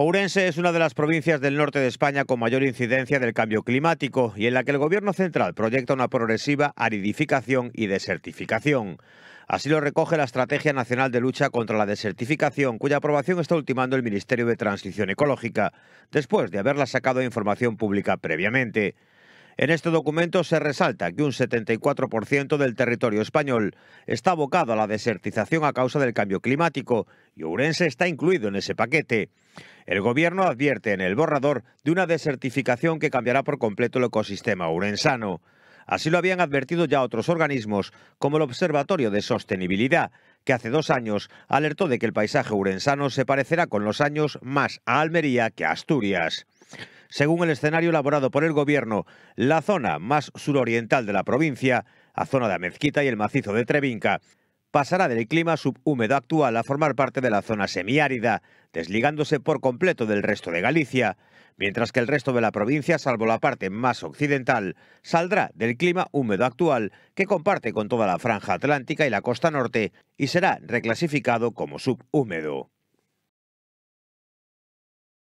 Ourense es una de las provincias del norte de España con mayor incidencia del cambio climático y en la que el Gobierno central proyecta una progresiva aridificación y desertificación. Así lo recoge la Estrategia Nacional de Lucha contra la Desertificación, cuya aprobación está ultimando el Ministerio de Transición Ecológica, después de haberla sacado a información pública previamente. En este documento se resalta que un 74% del territorio español está abocado a la desertización a causa del cambio climático y Ourense está incluido en ese paquete. El gobierno advierte en el borrador de una desertificación que cambiará por completo el ecosistema urensano. Así lo habían advertido ya otros organismos, como el Observatorio de Sostenibilidad, que hace dos años alertó de que el paisaje urensano se parecerá con los años más a Almería que a Asturias según el escenario elaborado por el gobierno, la zona más suroriental de la provincia, a zona de Amezquita y el macizo de Trevinca, pasará del clima subhúmedo actual a formar parte de la zona semiárida, desligándose por completo del resto de Galicia, mientras que el resto de la provincia, salvo la parte más occidental, saldrá del clima húmedo actual que comparte con toda la franja atlántica y la costa norte y será reclasificado como subhúmedo.